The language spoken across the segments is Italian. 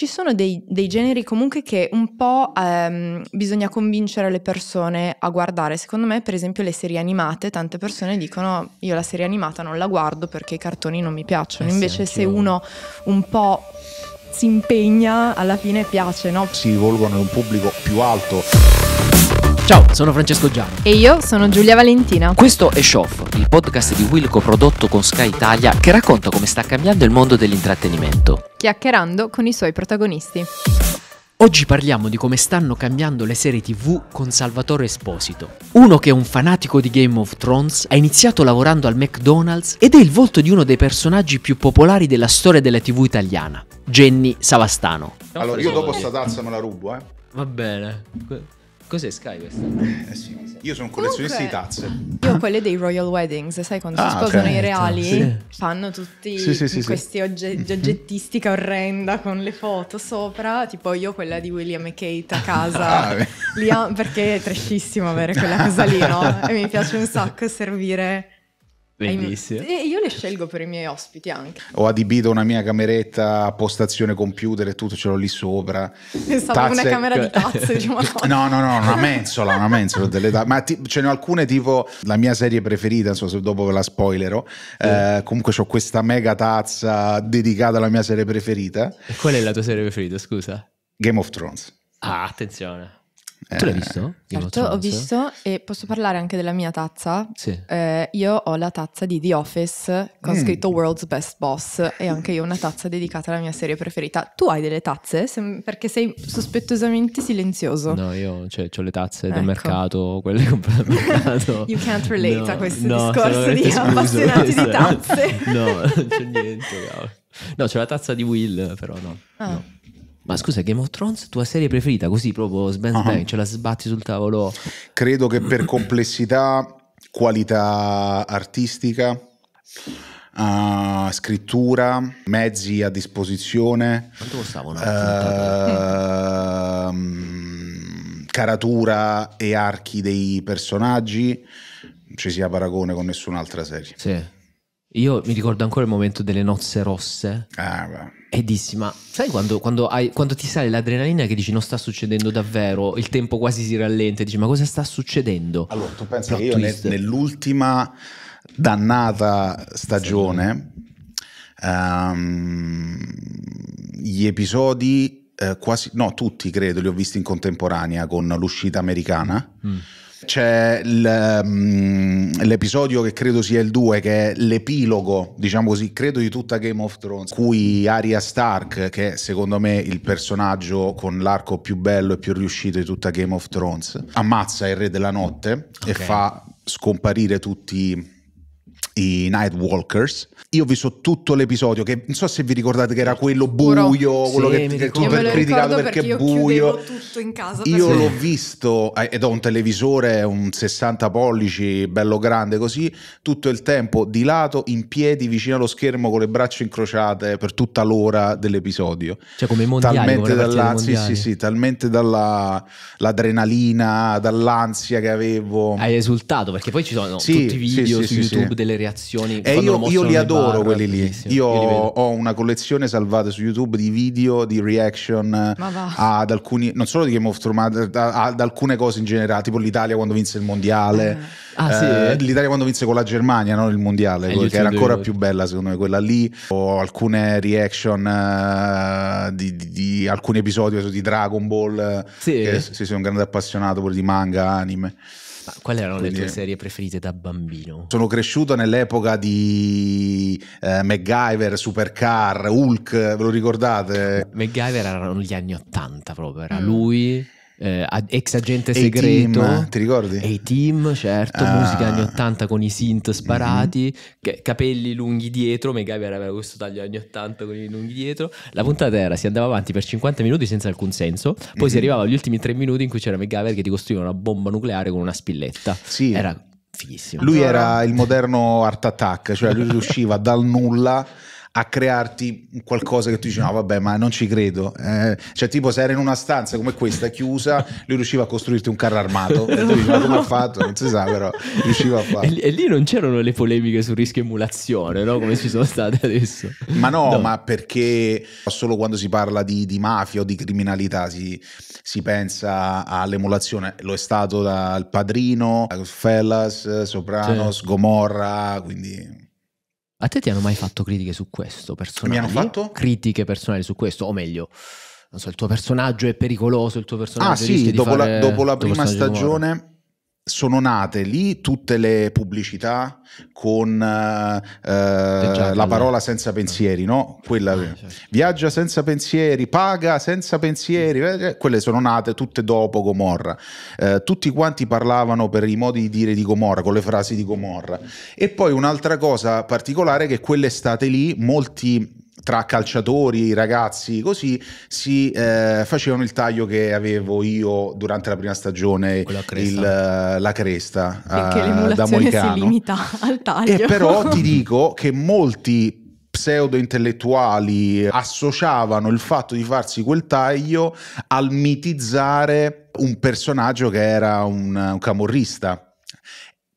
Ci sono dei, dei, generi comunque che un po' ehm, bisogna convincere le persone a guardare. Secondo me, per esempio, le serie animate, tante persone dicono io la serie animata non la guardo perché i cartoni non mi piacciono. Eh Invece sì, se uno un po' si impegna, alla fine piace, no? Si rivolgono a un pubblico più alto. Ciao, sono Francesco Giano. E io sono Giulia Valentina. Questo è Shoff, il podcast di Wilco prodotto con Sky Italia che racconta come sta cambiando il mondo dell'intrattenimento. Chiacchierando con i suoi protagonisti. Oggi parliamo di come stanno cambiando le serie tv con Salvatore Esposito. Uno che è un fanatico di Game of Thrones, ha iniziato lavorando al McDonald's ed è il volto di uno dei personaggi più popolari della storia della tv italiana, Jenny Savastano. Allora io dopo sta tazza me la rubo, eh. Va bene. Cos'è Sky questa? Eh sì. Io sono un collezionista Comunque, di tazze. Io ho quelle dei Royal Weddings, sai quando ah, si sposano okay. i reali? Sì. Fanno tutti sì, sì, questi oggetti, mm-hmm. oggettistica orrenda con le foto sopra, tipo io quella di William e Kate a casa. ah, Liam, perché è trashissimo avere quella cosa lì, no? E mi piace un sacco servire Bellissimo. E io le scelgo per i miei ospiti anche. Ho adibito una mia cameretta, postazione computer e tutto ce l'ho lì sopra. Pensavo tazze... una camera di tazze, diciamo. No, no, no, una mensola, una mensola delle tazze. Ma ti... ce ne ho alcune tipo la mia serie preferita, non so se dopo ve la spoilerò. Mm. Eh, comunque ho questa mega tazza dedicata alla mia serie preferita. E qual è la tua serie preferita, scusa? Game of Thrones. Ah, attenzione. Eh, tu l'hai visto? Certo, ho visto e posso parlare anche della mia tazza. Sì. Eh, io ho la tazza di The Office con mm. scritto World's Best Boss e anche io ho una tazza dedicata alla mia serie preferita. Tu hai delle tazze? Sem- perché sei sospettosamente silenzioso. No, io cioè, ho le tazze ecco. del mercato, quelle comprate al mercato. you can't relate no, a questo no, discorso di scuso, appassionati di esatto. tazze. no, non c'è niente. No. no, c'è la tazza di Will, però no. Ah. no. Ma scusa, Game of Thrones, tua serie preferita? Così proprio sbang uh-huh. sbang, ce la sbatti sul tavolo? Credo che per complessità, qualità artistica, uh, scrittura, mezzi a disposizione. Quanto costavano? uh, ah, mm, caratura e archi dei personaggi, non ci sia paragone con nessun'altra serie. Sì. Io mi ricordo ancora il momento delle nozze rosse. Ah, beh e dissi, ma sai quando, quando, hai, quando, ti sale l'adrenalina che dici non sta succedendo davvero, il tempo quasi si rallenta dici ma cosa sta succedendo? Allora, tu pensi Plot che io ne, nell'ultima dannata stagione um, gli episodi, eh, quasi, no tutti credo, li ho visti in contemporanea con l'uscita americana. Mm c'è ehm, l'episodio che credo sia il 2, che è l'epilogo, diciamo così, credo di tutta Game of Thrones, cui Arya Stark, che è secondo me il personaggio con l'arco più bello e più riuscito di tutta Game of Thrones, ammazza il re della notte okay. e fa scomparire tutti i Nightwalkers. Io ho visto tutto l'episodio, che non so se vi ricordate che era quello buio, sì, quello che, che tu per criticato perché, è buio. tutto in casa. Io sì. l'ho visto eh, ed ho un televisore, un 60 pollici, bello grande così, tutto il tempo di lato, in piedi, vicino allo schermo, con le braccia incrociate per tutta l'ora dell'episodio. Cioè come i mondiali, talmente dalla, sì, sì, sì, talmente dall'adrenalina, dall'ansia che avevo. Hai esultato perché poi ci sono sì, tutti i video sì, su YouTube delle reazioni creazioni. E io, io li adoro bar, quelli lì. Io, io ho una collezione salvata su YouTube di video, di reaction ad alcuni, non solo di Game of Thrones, ma ad alcune cose in generale, tipo l'Italia quando vinse il mondiale. Eh. Ah, sì, eh, L'Italia quando vinse con la Germania, non il mondiale, eh, che era ancora più bella secondo me quella lì. Ho alcune reaction uh, di, di, di, alcuni episodi di Dragon Ball. Sì. Che, sì, sono un grande appassionato pure di manga, anime. Ma quali erano Quindi, le tue serie preferite da bambino? Sono cresciuto nell'epoca di eh, MacGyver, Supercar, Hulk, ve lo ricordate? MacGyver erano gli anni Ottanta proprio, era mm. lui eh, ex agente segreto. ti ricordi? E team, certo, ah. musica anni 80 con i synth sparati, mm-hmm. capelli lunghi dietro, MacGyver aveva questo taglio anni 80 con i lunghi dietro. La puntata era, si andava avanti per 50 minuti senza alcun senso, poi mm-hmm. si arrivava agli ultimi 3 minuti in cui c'era MacGyver che ti costruiva una bomba nucleare con una spilletta. Sì. Era fighissimo. Lui era il moderno Art Attack, cioè lui riusciva dal nulla a crearti qualcosa che tu dici no vabbè ma non ci credo eh, cioè tipo se era in una stanza come questa chiusa lui riusciva a costruirti un carro armato e tu dici ma come ha fatto non si sa però riusciva a fare e, e, lì non c'erano le polemiche sul rischio emulazione no? come ci sono state adesso ma no, no. ma perché solo quando si parla di, di mafia o di criminalità si, si, pensa all'emulazione lo è stato dal padrino Fellas Sopranos cioè. Gomorra quindi a te ti hanno mai fatto critiche su questo personale? Mi hanno fatto? Critiche personali su questo, o meglio, non so, il tuo personaggio è pericoloso, il tuo personaggio... Ah sì, dopo, fare... la, dopo, la, prima stagione sono nate lì tutte le pubblicità con eh, eh la parola senza pensieri, no? Quella, ah, certo. Viaggia senza pensieri, paga senza pensieri, eh, eh quelle sono nate tutte dopo Gomorra. Eh, tutti quanti parlavano per i modi di dire di Gomorra, con le frasi di Gomorra. E poi un'altra cosa particolare è che quell'estate lì molti tra calciatori, ragazzi, così si eh, facevano il taglio che avevo io durante la prima stagione, cresta. Il, eh, la cresta uh, da Moicano. si limita al taglio. E però ti dico che molti pseudo intellettuali associavano il fatto di farsi quel taglio al mitizzare un personaggio che era un, un camorrista.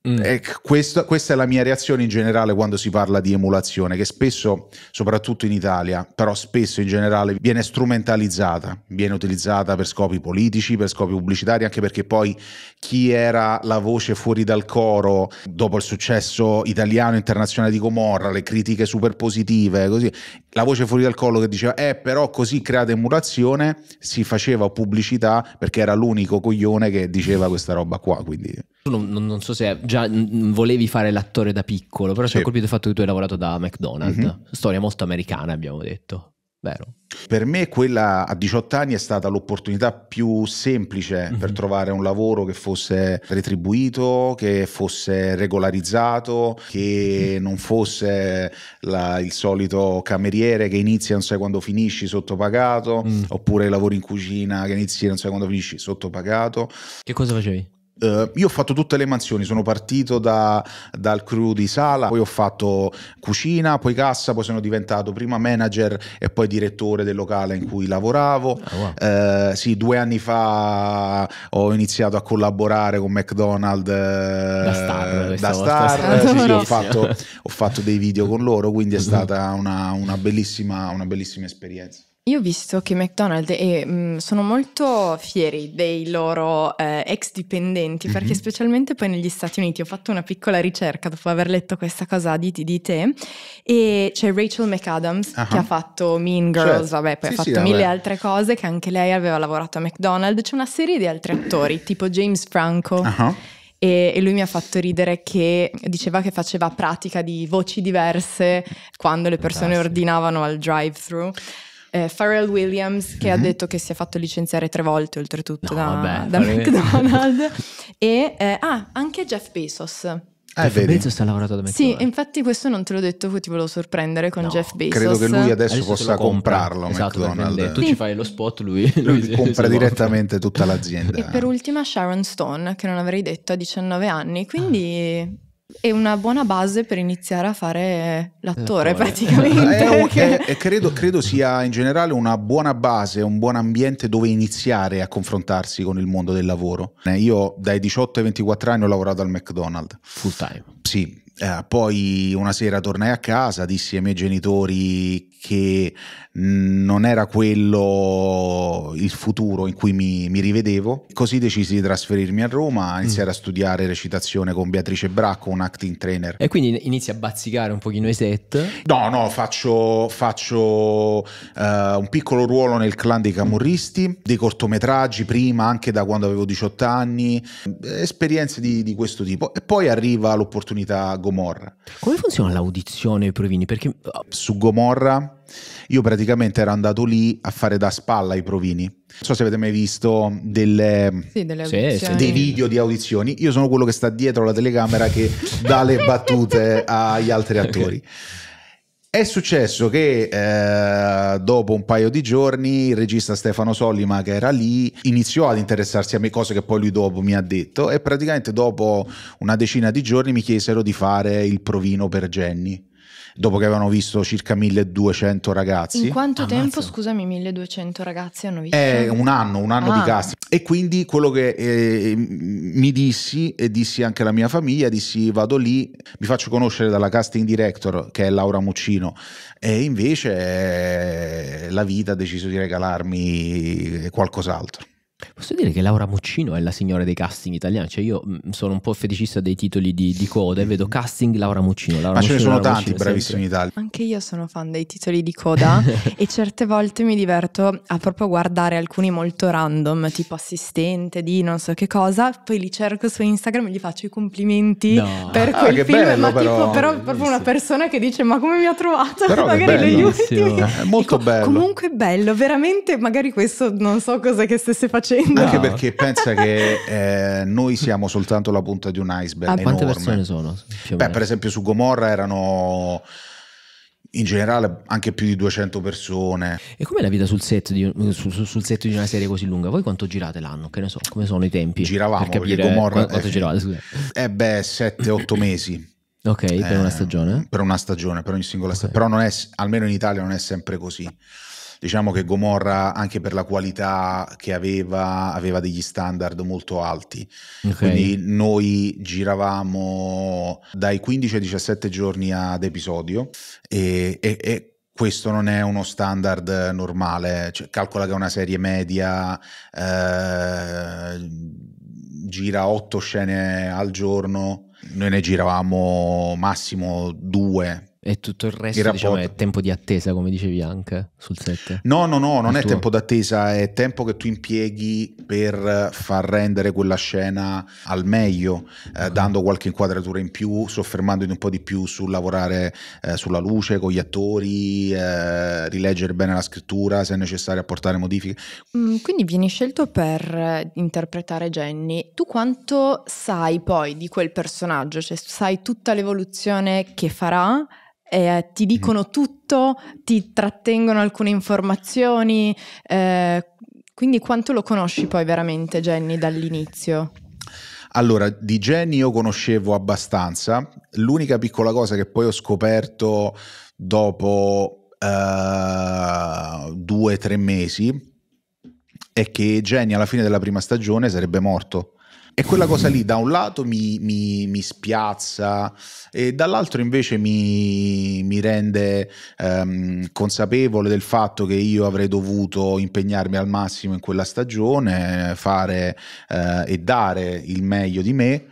Mm. Questo, questa è la mia reazione in generale quando si parla di emulazione, che spesso, soprattutto in Italia, però spesso in generale viene strumentalizzata, viene utilizzata per scopi politici, per scopi pubblicitari, anche perché poi chi era la voce fuori dal coro dopo il successo italiano internazionale di Comorra, le critiche super positive, così, la voce fuori dal collo che diceva eh però così creata emulazione si faceva pubblicità perché era l'unico coglione che diceva questa roba qua quindi tu non, non, so se già volevi fare l'attore da piccolo però ci ha colpito il fatto che tu hai lavorato da McDonald's mm-hmm. storia molto americana abbiamo detto Vero. Per me quella a 18 anni è stata l'opportunità più semplice mm-hmm. per mhm. trovare un lavoro che fosse retribuito, che fosse regolarizzato, che mhm. non fosse la, il solito cameriere che inizia non sai quando finisci sottopagato, mm. oppure lavori in cucina che inizi non sai quando finisci sottopagato. Che cosa facevi? Uh, io ho fatto tutte le mansioni, sono partito da, dal crew di sala, poi ho fatto cucina, poi cassa, poi sono diventato prima manager e poi direttore del locale in cui lavoravo. Oh, wow. uh, sì, due anni fa ho iniziato a collaborare con McDonald's eh, da star, da star. Ah, sì, sì, ho, fatto, ho, fatto, dei video con loro, quindi è stata una, una, bellissima, una bellissima esperienza. Io ho visto che McDonald's e, mh, mm, sono molto fieri dei loro eh, ex dipendenti, mm-hmm. perché mhm. specialmente poi negli Stati Uniti ho fatto una piccola ricerca dopo aver letto questa cosa di, di te, e c'è Rachel McAdams uh-huh. che ha fatto Mean Girls, cioè, vabbè, poi sì, ha fatto sì, mille altre cose, che anche lei aveva lavorato a McDonald's, c'è una serie di altri attori, tipo James Franco. Uh-huh e, lui mi ha fatto ridere che diceva che faceva pratica di voci diverse quando le persone Fantastico. ordinavano al drive-thru eh, Pharrell Williams che mm-hmm. ha mhm. detto che si è fatto licenziare tre volte oltretutto no, da, vabbè, da McDonald's e eh, ah, anche Jeff Bezos. Ah, Jeff Bezos ha lavorato da McDonald's. Sì, infatti questo non te l'ho detto, ti volevo sorprendere con no, Jeff Bezos. Credo che lui adesso, adesso possa comprarlo esatto, McDonald's. Tu sì. ci fai lo spot, lui, lui, lui compra direttamente tutta l'azienda. E per ultima Sharon Stone, che non avrei detto a 19 anni, quindi... Ah è una buona base per iniziare a fare l'attore, l'attore. praticamente. È, è, è, credo, credo, sia in generale una buona base, un buon ambiente dove iniziare a confrontarsi con il mondo del lavoro. Eh, io dai 18 ai 24 anni ho lavorato al McDonald's. Full time. Sì, eh, poi una sera tornai a casa, dissi ai miei genitori che non era quello il futuro in cui mi, mi rivedevo. Così decisi di trasferirmi a Roma, mm. iniziare mm. a studiare recitazione con Beatrice Bracco, un acting trainer. E quindi inizi a bazzicare un pochino i set? No, no, faccio, faccio uh, un piccolo ruolo nel clan dei camorristi, dei cortometraggi prima, anche da quando avevo 18 anni, esperienze di, di questo tipo. E poi arriva l'opportunità Gomorra Gomorra. Come funziona l'audizione ai Provini? Perché... Oh, Su Gomorra io praticamente ero andato lì a fare da spalla ai Provini. Non so se avete mai visto delle, sì, delle sì, dei video di audizioni. Io sono quello che sta dietro la telecamera che dà le battute agli altri attori. Okay. È successo che eh, dopo un paio di giorni il regista Stefano Sollima, che era lì, iniziò ad interessarsi a me, cose che poi lui dopo mi ha detto, e praticamente dopo una decina di giorni mi chiesero di fare il provino per Jenny dopo che avevano visto circa 1200 ragazzi. In quanto Ammazza. tempo, scusami, 1200 ragazzi hanno visto? È eh, un anno, un anno ah. di casting. E quindi quello che eh, mi dissi e dissi anche alla mia famiglia, dissi vado lì, mi faccio conoscere dalla casting director che è Laura Muccino e invece eh, la vita ha deciso di regalarmi qualcos'altro. Posso dire che Laura Muccino è la signora dei casting italiani, cioè io mm, sono un po' feticista dei titoli di, di coda e vedo casting Laura Muccino. Laura Ma Muccino, ce ne sono Laura tanti Muccino, bravissimi in Italia. Anche io sono fan dei titoli di coda e certe volte mi diverto a proprio guardare alcuni molto random, tipo assistente di non so che cosa, poi li cerco su Instagram e gli faccio i complimenti no. per ah, quel film, bello, ma però, tipo però proprio una persona che dice ma come mi ha trovato? Però magari negli ultimi. È molto co- bello. Comunque bello, veramente magari questo non so cosa che stesse facendo facendo. Anche perché pensa che eh, noi siamo soltanto la punta di un iceberg. Ah, enorme. quante persone sono? Beh, per esempio su Gomorra erano in generale anche più di 200 persone. E com'è la vita sul set, di, su, sul set, di, una serie così lunga? Voi quanto girate l'anno? Che ne so, come sono i tempi? Giravamo, per capire Gomorra... Quanto, giravate, Eh beh, 7-8 mesi. Ok, per eh, una stagione? Per una stagione, per ogni singola okay. stagione. Però non è, almeno in Italia non è sempre così. Diciamo che Gomorra, anche per la qualità che aveva, aveva degli standard molto alti. Okay. Quindi noi giravamo dai 15 ai 17 giorni ad episodio e, e, e questo non è uno standard normale, cioè, calcola che una serie media eh, gira 8 scene al giorno, noi ne giravamo massimo due e tutto il resto il diciamo, è tempo di attesa, come dicevi anche sul set? No, no, no, non il è tuo... tempo d'attesa, è tempo che tu impieghi per far rendere quella scena al meglio, eh, dando qualche inquadratura in più, soffermandoti un po' di più sul lavorare eh, sulla luce con gli attori, eh, rileggere bene la scrittura se è necessario apportare modifiche. Mm, quindi vieni scelto per eh, interpretare Jenny. Tu quanto sai poi di quel personaggio? Cioè, sai tutta l'evoluzione che farà? eh, ti dicono mm-hmm. tutto, ti trattengono alcune informazioni. Eh, quindi quanto lo conosci poi veramente Jenny dall'inizio? Allora, di Jenny io conoscevo abbastanza, l'unica piccola cosa che poi ho scoperto dopo uh, due o tre mesi è che Jenny alla fine della prima stagione sarebbe morto e quella cosa lì da un lato mi, mi, mi spiazza e dall'altro invece mi, mi rende ehm, consapevole del fatto che io avrei dovuto impegnarmi al massimo in quella stagione, fare eh, e dare il meglio di me.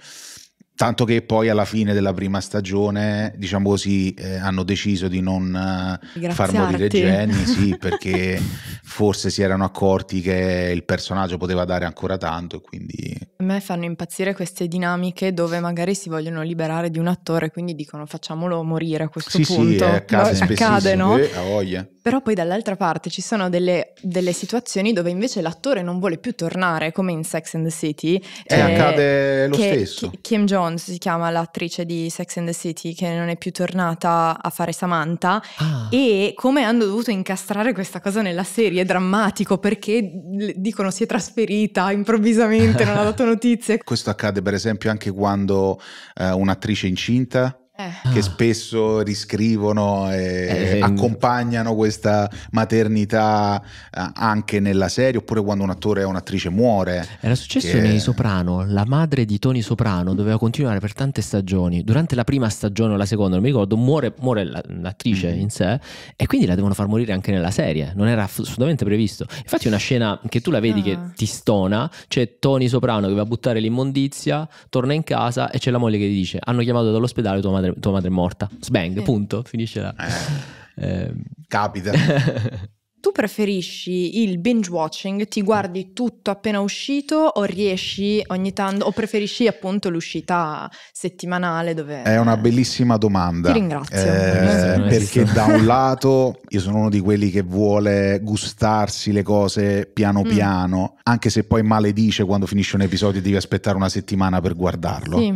Tanto che poi alla fine della prima stagione, diciamo così, eh, hanno deciso di non Graziarti. Eh, far morire Jenny, sì, perché forse si erano accorti che il personaggio poteva dare ancora tanto e quindi... A me fanno impazzire queste dinamiche dove magari si vogliono liberare di un attore, quindi dicono facciamolo morire a questo sì, punto. Sì, eh, case no, accade, no? Eh, a voglia. Però poi dall'altra parte ci sono delle, delle, situazioni dove invece l'attore non vuole più tornare, come in Sex and the City. E eh, accade eh, lo che, stesso. Kim Jones. Jones si chiama l'attrice di Sex and the City che non è più tornata a fare Samantha ah. e come hanno dovuto incastrare questa cosa nella serie è drammatico perché dicono si è trasferita improvvisamente, non ha dato notizie. Questo accade per esempio anche quando eh, un'attrice incinta eh. che spesso riscrivono e eh, eh accompagnano questa maternità eh, anche nella serie, oppure quando un attore o un'attrice muore. Era successo che... nei Soprano, la madre di Tony Soprano doveva continuare per tante stagioni, durante la prima stagione o la seconda, non mi ricordo, muore, muore l'attrice mm. in sé e quindi la devono far morire anche nella serie, non era assolutamente previsto. Infatti una scena che tu la vedi ah. che ti stona, c'è Tony Soprano che va a buttare l'immondizia, torna in casa e c'è la moglie che gli dice hanno chiamato dall'ospedale tua madre madre, tua madre è morta. Sbang, punto, finisce là. Eh, ehm. capita. tu preferisci il binge watching, ti guardi tutto appena uscito o riesci ogni tanto, o preferisci appunto l'uscita settimanale dove... È una eh, bellissima domanda. Ti ringrazio. Eh, perché da un lato io sono uno di quelli che vuole gustarsi le cose piano mm. piano, mm. anche se poi maledice quando finisce un episodio e devi aspettare una settimana per guardarlo. Sì.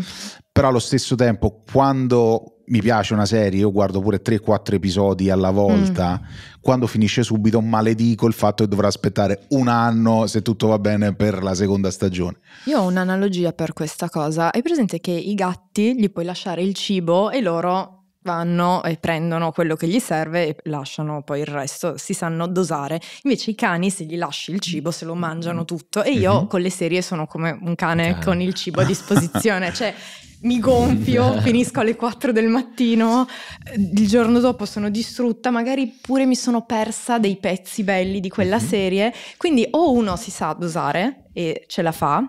Però allo stesso tempo quando mi piace una serie, io guardo pure 3-4 episodi alla volta, mm. quando finisce subito maledico il fatto che dovrò aspettare un anno, se tutto va bene, per la seconda stagione. Io ho un'analogia per questa cosa. Hai presente che i gatti gli puoi lasciare il cibo e loro vanno e prendono quello che gli serve e lasciano poi il resto, si sanno dosare. Invece i cani se gli lasci il cibo se lo mangiano tutto e io mm-hmm. con le serie sono come un cane, cane. con il cibo a disposizione, cioè mi gonfio, finisco alle 4 del mattino, eh, il giorno dopo sono distrutta, magari pure mi sono persa dei pezzi belli di quella mm-hmm. serie, quindi o uno si sa dosare e ce la fa,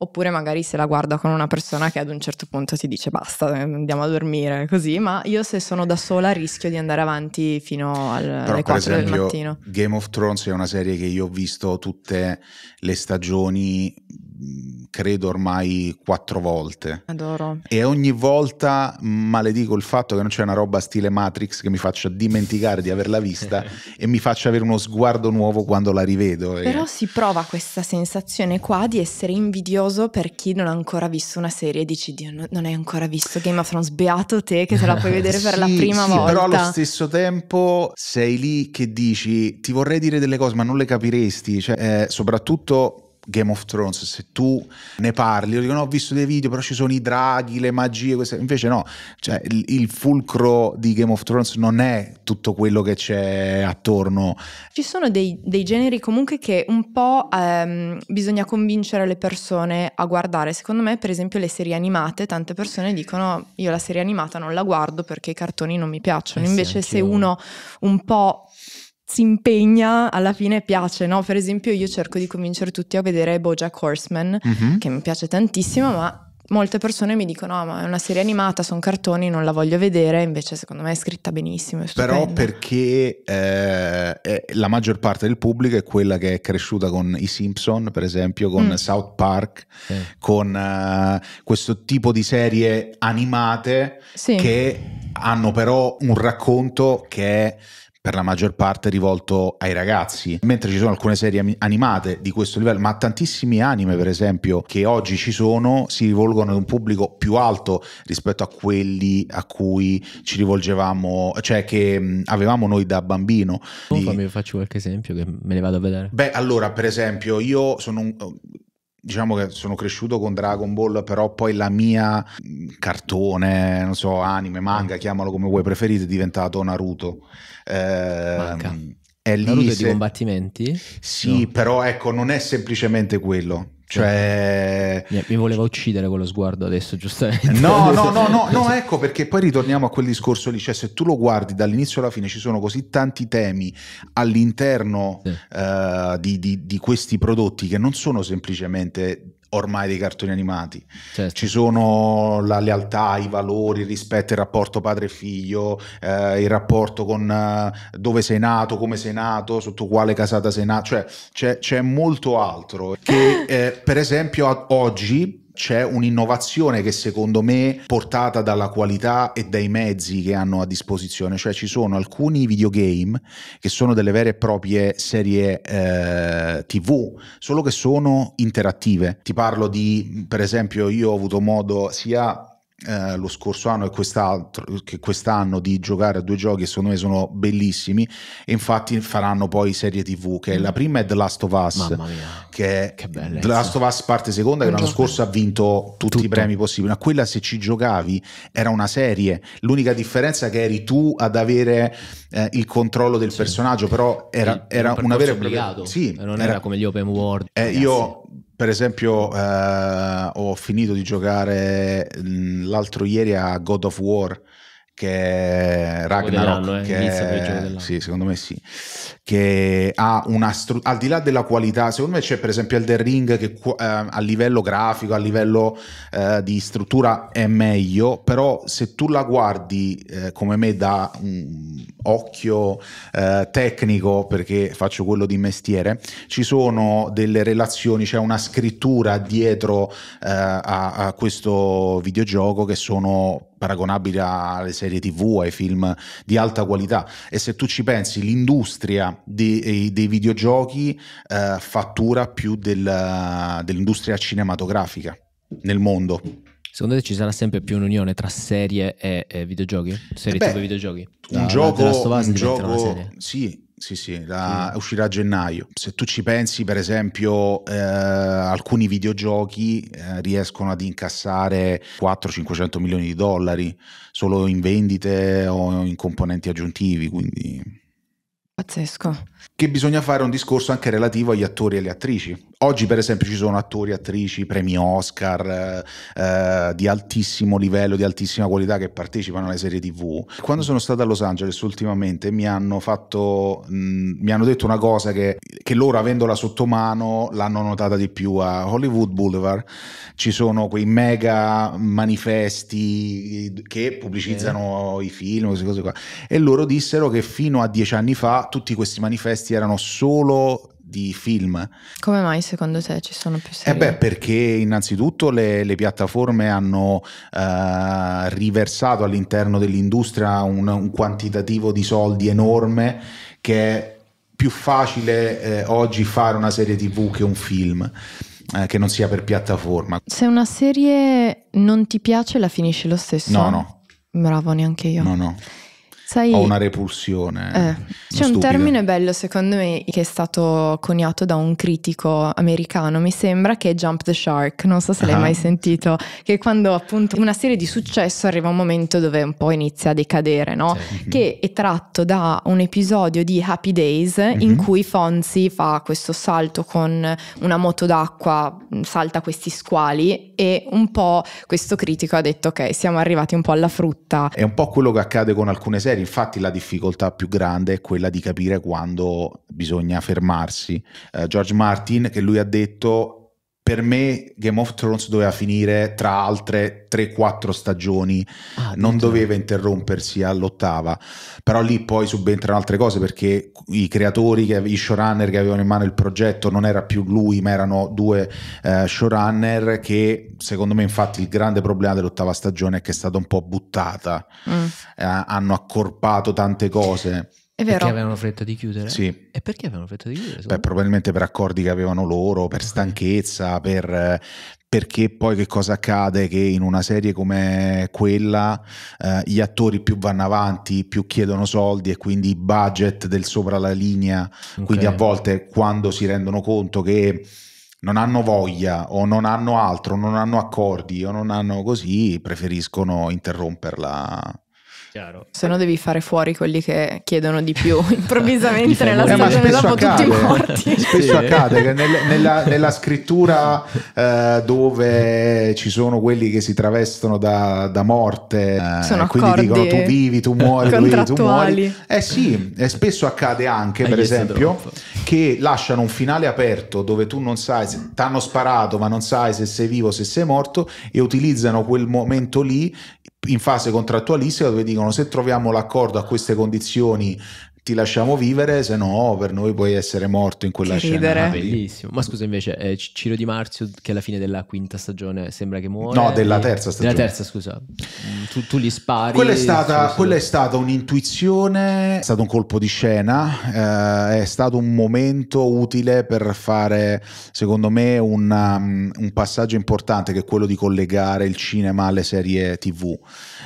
oppure magari se la guarda con una persona che ad un certo punto ti dice basta, eh, andiamo a dormire, così, ma io se sono da sola rischio di andare avanti fino al, Però, alle 4 esempio, del mattino. Game of Thrones è una serie che io ho visto tutte le stagioni Mm, credo ormai quattro volte. Adoro. E ogni volta maledico il fatto che non c'è una roba stile Matrix che mi faccia dimenticare di averla vista e mi faccia avere uno sguardo nuovo quando la rivedo. Però si prova questa sensazione qua di essere invidioso per chi non ha ancora visto una serie e dici Dio, non hai ancora visto Game of Thrones, beato te che te la puoi vedere sì, per la prima sì, volta. Però allo stesso tempo sei lì che dici ti vorrei dire delle cose ma non le capiresti, cioè, eh, soprattutto Game of Thrones, se tu ne parli, io dico no, ho visto dei video, però ci sono i draghi, le magie, queste... invece no, cioè, il, il, fulcro di Game of Thrones non è tutto quello che c'è attorno. Ci sono dei, dei generi comunque che un po' ehm, bisogna convincere le persone a guardare, secondo me per esempio le serie animate, tante persone dicono io la serie animata non la guardo perché i cartoni non mi piacciono, eh invece se uno un po' si impegna, alla fine piace, no? Per esempio io cerco di convincere tutti a vedere Bojack Horseman, mm-hmm. che mi piace tantissimo, ma molte persone mi dicono no, ah, ma è una serie animata, sono cartoni, non la voglio vedere, invece secondo me è scritta benissimo. È Però perché eh, la maggior parte del pubblico è quella che è cresciuta con i Simpson, per esempio, con mm. South Park, sì. con eh, questo tipo di serie animate sì. che hanno però un racconto che è per la maggior parte rivolto ai ragazzi, mentre ci sono alcune serie animate di questo livello, ma tantissime anime per esempio che oggi ci sono si rivolgono ad un pubblico più alto rispetto a quelli a cui ci rivolgevamo, cioè che avevamo noi da bambino. Oh, di... fammi faccio qualche esempio che me ne vado a vedere. Beh, allora per esempio io sono un, diciamo che sono cresciuto con Dragon Ball, però poi la mia mm, cartone, non so, anime, manga, mm. chiamalo come vuoi preferito, è diventato Naruto. Eh, Manca. è lì Naruto se... di combattimenti? Sì, no. però ecco, non è semplicemente quello. Cioè... Mi voleva uccidere quello sguardo adesso, giustamente. No, no, no, no, no, ecco perché poi ritorniamo a quel discorso lì, cioè se tu lo guardi dall'inizio alla fine ci sono così tanti temi all'interno sì. uh, di, di, di questi prodotti che non sono semplicemente ormai dei cartoni animati. Certo. Ci sono la lealtà, i valori, il rispetto, il rapporto padre-figlio, eh, il rapporto con eh, dove sei nato, come sei nato, sotto quale casata sei nato, cioè c'è, c'è molto altro che eh, per esempio oggi c'è un'innovazione che secondo me portata dalla qualità e dai mezzi che hanno a disposizione, cioè ci sono alcuni videogame che sono delle vere e proprie serie eh, TV, solo che sono interattive. Ti parlo di, per esempio, io ho avuto modo sia eh, lo scorso anno e quest'altro, che quest'anno di giocare a due giochi secondo me sono bellissimi e infatti faranno poi serie tv che mm. la prima è The Last of Us Mamma che, che bellezza. The Last of Us parte seconda che l'anno scorso ha vinto tutti Tutto. i premi possibili ma quella se ci giocavi era una serie l'unica differenza è che eri tu ad avere eh, il controllo del sì. personaggio però era, era un una vera e propria sì, non era, era, come gli open world eh, io per esempio, eh, ho finito di giocare mm, l'altro ieri a God of War che è Ragnarok, eh, che, eh, sì, secondo me sì, che ha una stru- al di là della qualità, secondo me c'è per esempio Elden Ring che eh, a livello grafico, a livello eh, di struttura è meglio, però se tu la guardi eh, come me da un mm, occhio eh, tecnico, perché faccio quello di mestiere, ci sono delle relazioni, c'è una scrittura dietro a, a questo videogioco che sono paragonabile alle serie tv, ai film di alta qualità. E se tu ci pensi, l'industria dei, eh, dei videogiochi eh, fattura più del, eh, dell'industria cinematografica nel mondo. Secondo te ci sarà sempre più un'unione tra serie e, e videogiochi? Serie eh beh, TV videogiochi? Un no, gioco, un gioco sì, sì, sì, la, mm. uscirà a gennaio. Se tu ci pensi, per esempio, eh, alcuni videogiochi eh, riescono ad incassare 400-500 milioni di dollari solo in vendite o in componenti aggiuntivi, quindi Pazzesco. Che bisogna fare un discorso anche relativo agli attori e alle attrici. Oggi, per esempio, ci sono attori e attrici, premi Oscar eh, eh di altissimo livello, di altissima qualità che partecipano alle serie TV. Quando sono stato a Los Angeles ultimamente mi hanno, fatto, mh, mm, mi hanno detto una cosa che, che, loro, avendola sotto mano, l'hanno notata di più. A Hollywood Boulevard ci sono quei mega manifesti che pubblicizzano eh. i film, queste cose qua. E loro dissero che fino a dieci anni fa tutti questi manifesti erano solo di film. Come mai secondo te ci sono più serie? Eh beh, perché innanzitutto le, le piattaforme hanno eh, riversato all'interno dell'industria un, un, quantitativo di soldi enorme che è più facile eh, oggi fare una serie tv che un film. Eh, che non sia per piattaforma. Se una serie non ti piace, la finisci lo stesso? No, no. Bravo, neanche io. No, no. Sai, ho una repulsione. Eh, c'è un termine bello, secondo me, che è stato coniato da un critico americano, mi sembra, che è Jump the Shark. Non so se uh-huh. l'hai ah. mai sentito, che quando appunto una serie di successo arriva un momento dove un po' inizia a decadere, no? Sì. Mhm. Che è tratto da un episodio di Happy Days uh-huh. in mhm. cui Fonzi fa questo salto con una moto d'acqua, salta questi squali e un po' questo critico ha detto ok, siamo arrivati un po' alla frutta. È un po' quello che accade con alcune serie pensieri, infatti la difficoltà più grande è quella di capire quando bisogna fermarsi. Eh, George Martin, che lui ha detto, per me Game of Thrones doveva finire tra altre 3-4 stagioni, ah, non doveva interrompersi all'ottava, però lì poi subentrano altre cose perché i creatori, i showrunner che avevano in mano il progetto non era più lui ma erano due uh, showrunner che secondo me infatti il grande problema dell'ottava stagione è che è stata un po' buttata, mm. uh, hanno accorpato tante cose. È vero. Perché avevano fretta di chiudere? Sì. E perché avevano fretta di chiudere? Beh, probabilmente per accordi che avevano loro, per stanchezza, per, perché poi che cosa accade? Che in una serie come quella eh, gli attori più vanno avanti, più chiedono soldi e quindi budget del sopra la linea, okay. quindi a volte quando si rendono conto che non hanno voglia o non hanno altro, non hanno accordi o non hanno così, preferiscono interromperla chiaro. Se no devi fare fuori quelli che chiedono di più improvvisamente nella stagione dopo accade, tutti morti. Spesso sì. accade che nel, nella, nella, scrittura eh, dove ci sono quelli che si travestono da, da morte, eh, quindi dicono tu vivi, tu muori, tu vivi, tu muori. Eh sì, e spesso accade anche, per esempio, che lasciano un finale aperto dove tu non sai, ti hanno sparato ma non sai se sei vivo, se sei morto e utilizzano quel momento lì in fase contrattualistica dove dicono se troviamo l'accordo a queste condizioni ti lasciamo vivere, se no per noi puoi essere morto in quella che scena. Ridere. Bellissimo. Ma scusa invece, eh, Ciro Di Marzio che alla fine della quinta stagione sembra che muore. No, della terza stagione. Della terza, scusa. Mm, tu, tu li spari. Quella è, stata, quella è stata, un'intuizione, è stato un colpo di scena, eh, è stato un momento utile per fare, secondo me, una, mm, un passaggio importante che è quello di collegare il cinema alle serie tv.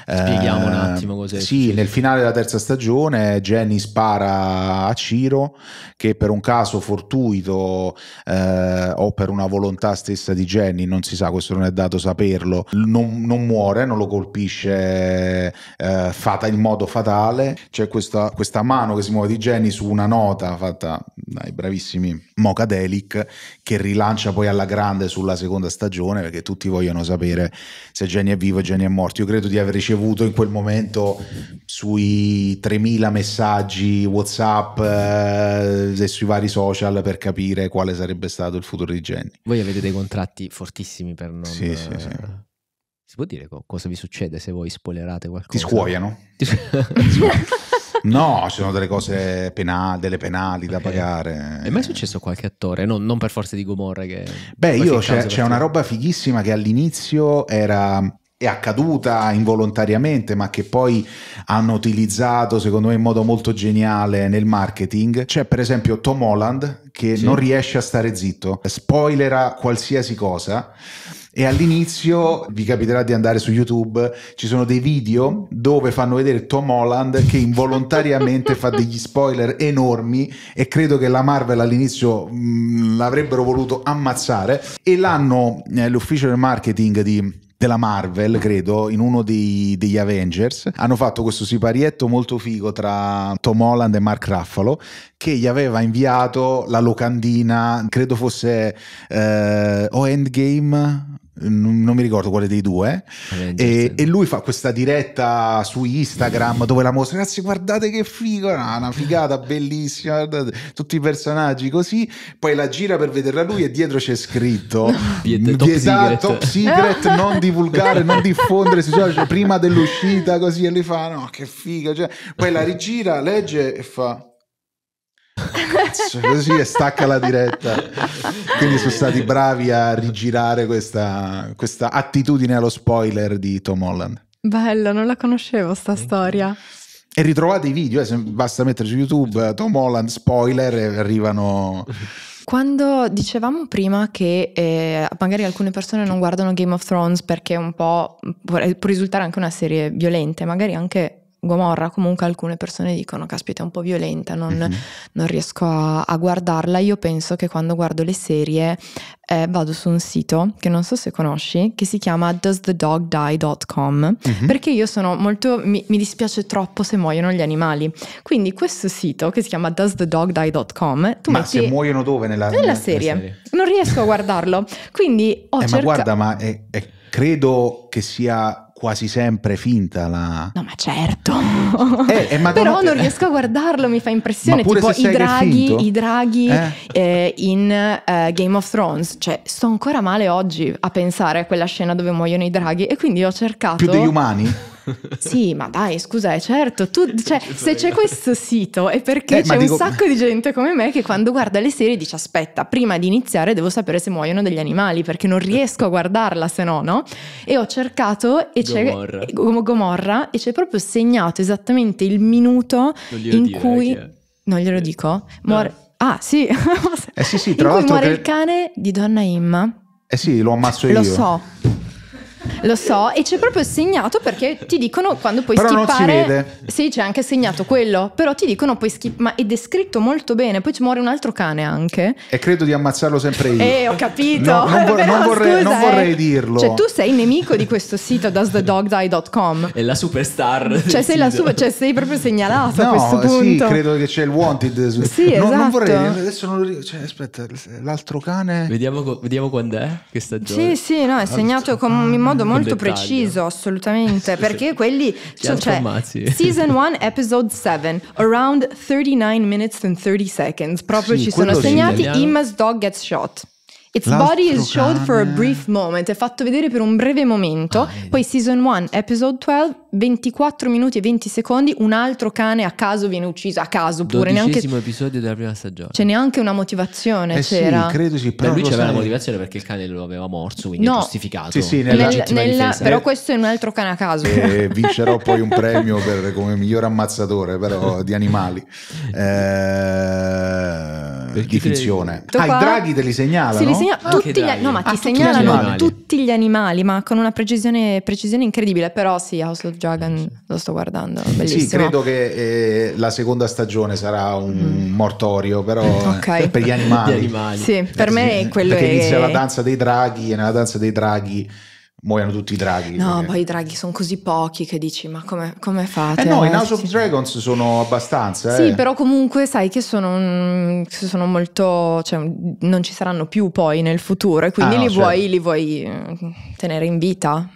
Spieghiamo un ehm, attimo cos'è. Sì, nel finale della terza stagione Jenny spara a Ciro che per un caso fortuito eh, o per una volontà stessa di Jenny, non si sa, questo non è dato saperlo, non, non muore, non lo colpisce eh, fata, in modo fatale. C'è questa, questa, mano che si muove di Jenny su una nota fatta dai bravissimi Mocadelic che rilancia poi alla grande sulla seconda stagione perché tutti vogliono sapere se Jenny è vivo o Jenny è morto. Io credo di aver ricevuto ricevuto in quel momento sui 3.000 messaggi WhatsApp eh, e sui vari social per capire quale sarebbe stato il futuro di Jenny. Voi avete dei contratti fortissimi per non... Sì, sì, sì. Eh, si può dire cosa vi succede se voi spoilerate qualcosa? Ti scuoiano. No, ci sono delle cose penali, delle penali okay. da pagare. È mai successo a qualche attore? Non, non per forza di Gomorra. Che Beh, io c'è, c'è una roba fighissima che all'inizio era è accaduta involontariamente, ma che poi hanno utilizzato secondo me in modo molto geniale nel marketing. C'è per esempio Tom Holland che sì. non riesce a stare zitto, spoilera qualsiasi cosa. E all'inizio vi capiterà di andare su YouTube, ci sono dei video dove fanno vedere Tom Holland che involontariamente fa degli spoiler enormi e credo che la Marvel all'inizio mh, mm, l'avrebbero voluto ammazzare e l'hanno eh, l'ufficio del marketing di della Marvel, credo, in uno dei, degli Avengers, hanno fatto questo siparietto molto figo tra Tom Holland e Mark Ruffalo, che gli aveva inviato la locandina, credo fosse eh, o Endgame non, non mi ricordo quale dei due, e, e, lui fa questa diretta su Instagram dove la mostra, ragazzi guardate che figo, no, una figata bellissima, guardate, tutti i personaggi così, poi la gira per vederla lui e dietro c'è scritto Vieta, mm, top, esatto, secret. top secret, non divulgare, non diffondere cioè, prima dell'uscita così e lui fa no che figa, cioè, poi la rigira, legge e fa cazzo, cioè, così e stacca la diretta. Quindi sono stati bravi a rigirare questa, questa attitudine allo spoiler di Tom Holland. Bello, non la conoscevo sta storia. E ritrovate i video, eh, basta mettere su YouTube eh, Tom Holland spoiler e arrivano... Quando dicevamo prima che eh, magari alcune persone non guardano Game of Thrones perché è un po' può risultare anche una serie violente, magari anche Gomorra, comunque alcune persone dicono caspita è un po' violenta, non, mm-hmm. non riesco a, a, guardarla, io penso che quando guardo le serie eh, vado su un sito che non so se conosci, che si chiama doesthedogdie.com, mm-hmm. perché io sono molto, mi, mi, dispiace troppo se muoiono gli animali, quindi questo sito che si chiama doesthedogdie.com, tu ma metti, se muoiono dove nella, nella serie? serie? Non riesco a guardarlo, quindi eh, ho eh, cercato... Ma guarda, ma è, è, credo che sia quasi sempre finta la... No, ma certo. Eh, eh, Però non riesco a guardarlo, mi fa impressione. Tipo i draghi, i draghi eh? eh in uh, Game of Thrones. Cioè, sto ancora male oggi a pensare a quella scena dove muoiono i draghi e quindi ho cercato... Più degli umani? sì, ma dai, scusa, è certo, tu, cioè, se c'è questo sito è perché eh, c'è un dico... sacco di gente come me che quando guarda le serie dice aspetta, prima di iniziare devo sapere se muoiono degli animali perché non riesco a guardarla se no, no? E ho cercato e Gomorra. c'è Gomorra e c'è proprio segnato esattamente il minuto in dire, eh, cui... Che... Non glielo eh. dico? Mor... No. Ah sì, eh sì, sì tra in cui muore che... il cane di Donna Imma. Eh sì, lo ammazzo io. Lo so. Lo so, e c'è proprio segnato perché ti dicono quando puoi però skippare. Non si vede. Sì, c'è anche segnato quello, però ti dicono puoi skippare. Ma è descritto molto bene. Poi ci muore un altro cane anche. E credo di ammazzarlo sempre io. Eh, ho capito. No, non, vor- però, non, vorrei, scusa, non vorrei eh. dirlo. Cioè, tu sei nemico di questo sito doesthedogdie.com. È la superstar. Cioè, sei, la super, cioè, sei proprio segnalato no, a questo punto. Sì, credo che c'è il wanted. Su- sì, no, esatto. Non vorrei. Adesso non. Cioè, aspetta, l'altro cane. Vediamo, vediamo quando è che stagione. Sì, sì, no, è segnato con. Mm modo molto preciso, assolutamente, perché quelli cioè, cioè Season 1 Episode 7, around 39 minutes and 30 seconds, proprio sì, ci sono segnati sì, Imma's dog gets shot. Its L'altro body is showed cane. for a brief moment, è fatto vedere per un breve momento, ah, poi season 1, episode 12, 24 minuti e 20 secondi un altro cane a caso viene ucciso, a caso pure. Neanche... il episodio della prima stagione. C'è neanche una motivazione. Eh c'era. Sì, credo sì, però per lui c'era una motivazione perché il cane lo aveva morso, quindi no. è giustificato. Sì, sì, nella, nella, nella, però questo è un altro cane a caso. E eh, vincerò poi un premio per, come miglior ammazzatore però, di animali. Eh, di finzione. Ah, i draghi te li segnalano? li segnalano tutti gli, no, ma ah, ti segnalano tutti gli animali, ma con una precisione, precisione incredibile. Però sì, House of Dragon lo sto guardando, bellissimo. Sì, credo che eh, la seconda stagione sarà un mm. mortorio, però okay. Eh, per gli animali. gli animali. Sì, per eh, me sì, quello perché è... inizia la danza dei draghi e nella danza dei draghi muoiono tutti i draghi. No, perché... poi i draghi sono così pochi che dici, ma come, come fate? Eh no, in House of Dragons sono abbastanza. Sì, eh. però comunque sai che sono, sono molto, cioè, non ci saranno più poi nel futuro e quindi ah, no, li, certo. vuoi, li, vuoi, eh, tenere in vita.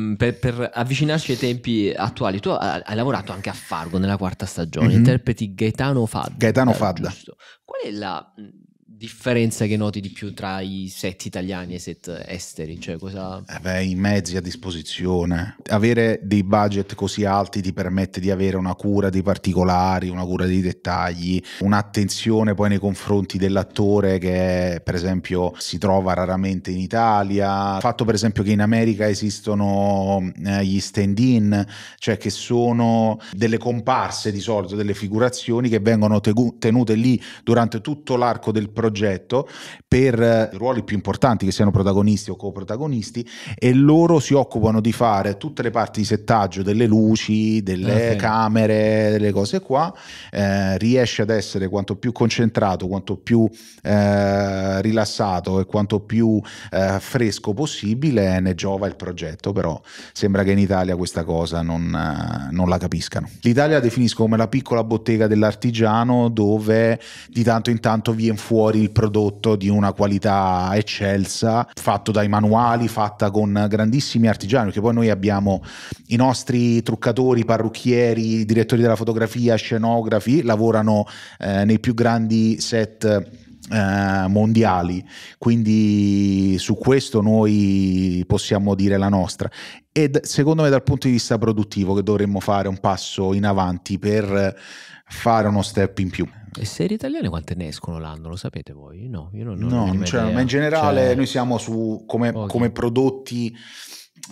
Mm, per, per, avvicinarci ai tempi attuali, tu hai lavorato anche a Fargo nella quarta stagione, mm-hmm. interpreti Gaetano Fadda. Gaetano eh, Fadda. Giusto. Qual è la mm, differenza che noti di più tra i set italiani e i set esteri? Cioè cosa... eh beh, i mezzi a disposizione. Avere dei budget così alti ti permette di avere una cura dei particolari, una cura dei dettagli, un'attenzione poi nei confronti dell'attore che per esempio si trova raramente in Italia. Il fatto per esempio che in America esistono eh, gli stand-in, cioè che sono delle comparse di solito, delle figurazioni che vengono tenute lì durante tutto l'arco del progetto progetto per eh, ruoli più importanti che siano protagonisti o coprotagonisti e loro si occupano di fare tutte le parti di settaggio delle luci, delle okay. Ah, camere, delle cose qua, eh, riesce ad essere quanto più concentrato, quanto più eh, rilassato e quanto più eh, fresco possibile, ne giova il progetto, però sembra che in Italia questa cosa non, eh, non la capiscano. L'Italia la definisco come la piccola bottega dell'artigiano dove di tanto in tanto viene fuori fuori il prodotto di una qualità eccelsa, fatto dai manuali, fatta con grandissimi artigiani, che poi noi abbiamo i nostri truccatori, parrucchieri, direttori della fotografia, scenografi, lavorano eh, nei più grandi set eh, mondiali, quindi su questo noi possiamo dire la nostra. E secondo me dal punto di vista produttivo che dovremmo fare un passo in avanti per fare uno step in più. E serie italiane quante ne escono l'anno? Lo sapete voi? No, io non, non no, non cioè, ma in generale cioè... noi siamo su come, come prodotti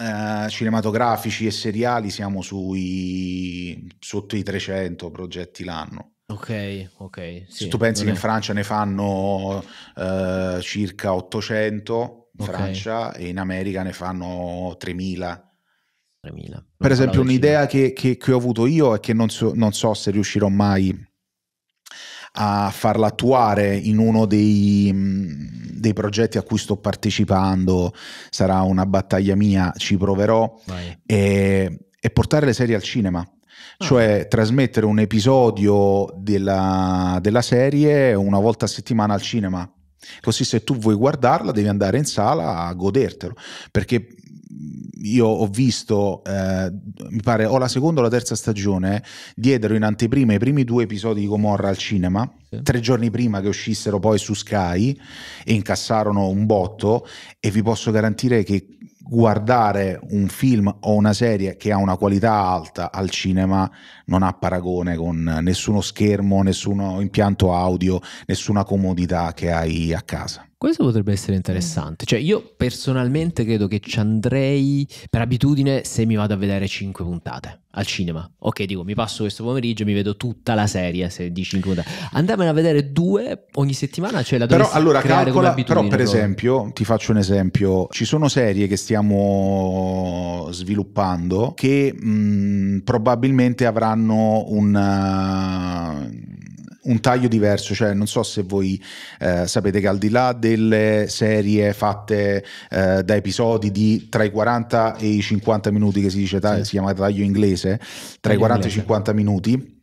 eh, cinematografici e seriali, siamo sui sotto i 300 progetti l'anno. Ok, ok. Sì, Se tu pensi che in Francia ne fanno eh, circa 800, in okay. Francia, e in America ne fanno 3000. Per esempio un'idea che, che, che, ho avuto io e che non so, non so se riuscirò mai a farla attuare in uno dei, mm, dei, progetti a cui sto partecipando, sarà una battaglia mia, ci proverò, è, e, portare le serie al cinema. Ah. Cioè trasmettere un episodio della, della serie una volta a settimana al cinema. Così se tu vuoi guardarla devi andare in sala a godertelo. Perché io ho visto, eh, mi pare, o la seconda o la terza stagione, diedero in anteprima i primi due episodi di Gomorra al cinema, sì. tre giorni prima che uscissero poi su Sky e incassarono un botto e vi posso garantire che guardare un film o una serie che ha una qualità alta al cinema non ha paragone con nessuno schermo, nessuno impianto audio, nessuna comodità che hai a casa. Questo potrebbe essere interessante, cioè io personalmente credo che ci andrei per abitudine se mi vado a vedere 5 puntate al cinema. Ok, dico, mi passo questo pomeriggio e mi vedo tutta la serie se di 5 puntate. Andarmene a vedere due ogni settimana, cioè la Però allora calcola, però per esempio, ti faccio un esempio, ci sono serie che stiamo sviluppando che mh, mm, probabilmente avranno hanno una, eh, un taglio diverso, cioè non so se voi eh, sapete che al di là delle serie fatte eh, da episodi di tra i 40 e i 50 minuti che si dice, ta- sì. si chiama taglio inglese, tra taglio i 40 e i 50 minuti,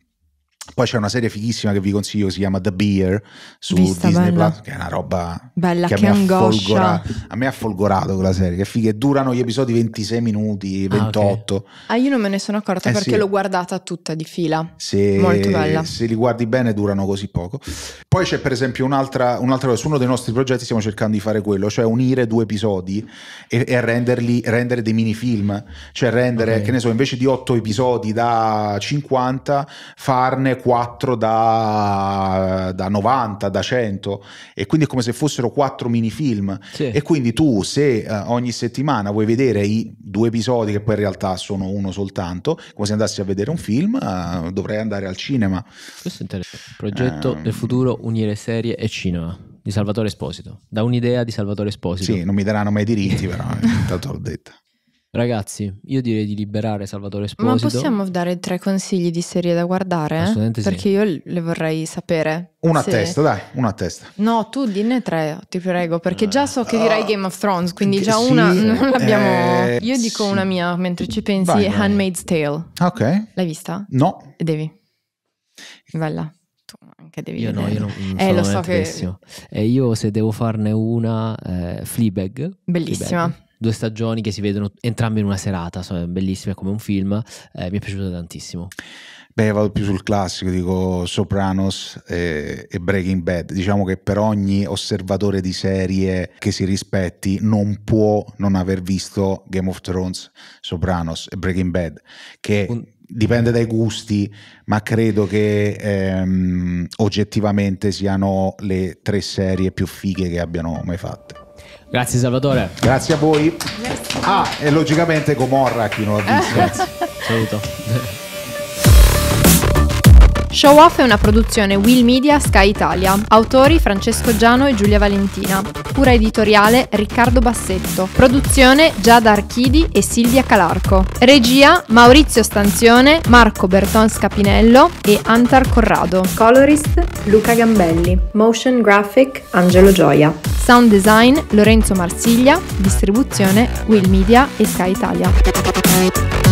poi c'è una serie fighissima che vi consiglio, si chiama The Beer su Vista, Disney bella. Plus, che è una roba bella, che, che a, me a, me ha folgorato quella serie, che fighe, durano gli episodi 26 minuti, 28. Ah, okay. ah io non me ne sono accorta eh, perché sì. l'ho guardata tutta di fila. Se, Molto bella. Se li guardi bene durano così poco. Poi c'è per esempio un'altra, un'altra cosa, su uno dei nostri progetti stiamo cercando di fare quello, cioè unire due episodi e, e renderli, rendere dei film, cioè rendere, okay. che ne so, invece di 8 episodi da 50, farne ne 4 da, da, 90, da 100 e quindi è come se fossero 4 minifilm sì. e quindi tu se uh, ogni settimana vuoi vedere i due episodi che poi in realtà sono uno soltanto, come se andassi a vedere un film, uh, eh, dovrai andare al cinema. Questo è interessante. Progetto eh, del futuro unire serie e cinema di Salvatore Esposito. Da un'idea di Salvatore Esposito. Sì, non mi daranno mai diritti però, intanto l'ho detto. Ragazzi, io direi di liberare Salvatore Esposito. Ma possiamo dare tre consigli di serie da guardare? Assolutamente sì. Perché io le vorrei sapere. Una a se... testa, dai, una a testa. No, tu dinne tre, ti prego, perché già so che ah. direi Game of Thrones, quindi già sì, una non l'abbiamo... Eh, io dico sì. una mia, mentre ci pensi, vai, vai. Handmaid's Tale. Ok. L'hai vista? No. Devi. Bella Tu anche devi io vedere. No, io non, eh, lo so che... E io se devo farne una, eh, Fleabag. Bellissima. Fleabag due stagioni che si vedono entrambe in una serata, sono bellissime come un film, eh, mi è piaciuto tantissimo. Beh, vado più sul classico, dico Sopranos e, e, Breaking Bad. Diciamo che per ogni osservatore di serie che si rispetti non può non aver visto Game of Thrones, Sopranos e Breaking Bad, che Un... dipende dai gusti, ma credo che ehm, oggettivamente siano le tre serie più fighe che abbiano mai fatto. Grazie Salvatore. Grazie a voi. Grazie. Ah, e logicamente Gomorra, chi non ha visto. Saluto. Show Off è una produzione Will Media Sky Italia, autori Francesco Giano e Giulia Valentina, cura editoriale Riccardo Bassetto, produzione Giada Archidi e Silvia Calarco, regia Maurizio Stanzione, Marco Berton Scapinello e Antar Corrado, colorist Luca Gambelli, motion graphic Angelo Gioia, sound design Lorenzo Marsiglia, distribuzione Will Media e Sky Italia.